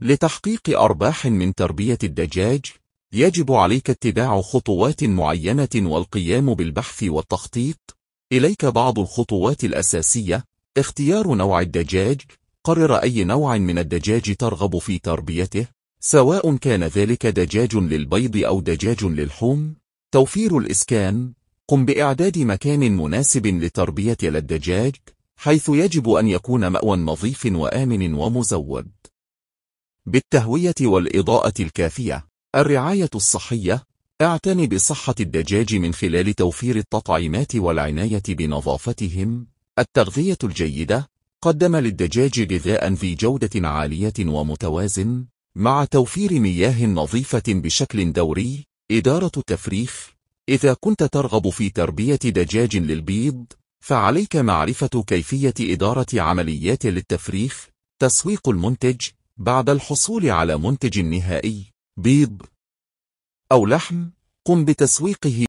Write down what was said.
لتحقيق أرباح من تربية الدجاج، يجب عليك اتباع خطوات معينة والقيام بالبحث والتخطيط. إليك بعض الخطوات الأساسية اختيار نوع الدجاج قرر أي نوع من الدجاج ترغب في تربيته سواء كان ذلك دجاج للبيض أو دجاج للحوم توفير الإسكان قم بإعداد مكان مناسب لتربية الدجاج حيث يجب أن يكون مأوى نظيف وآمن ومزود بالتهوية والإضاءة الكافية الرعاية الصحية اعتن بصحة الدجاج من خلال توفير التطعيمات والعناية بنظافتهم التغذية الجيدة قدم للدجاج غذاء ذي جودة عالية ومتوازن مع توفير مياه نظيفة بشكل دوري إدارة التفريخ إذا كنت ترغب في تربية دجاج للبيض فعليك معرفة كيفية إدارة عمليات للتفريخ تسويق المنتج بعد الحصول على منتج نهائي بيض أو لحم قم بتسويقه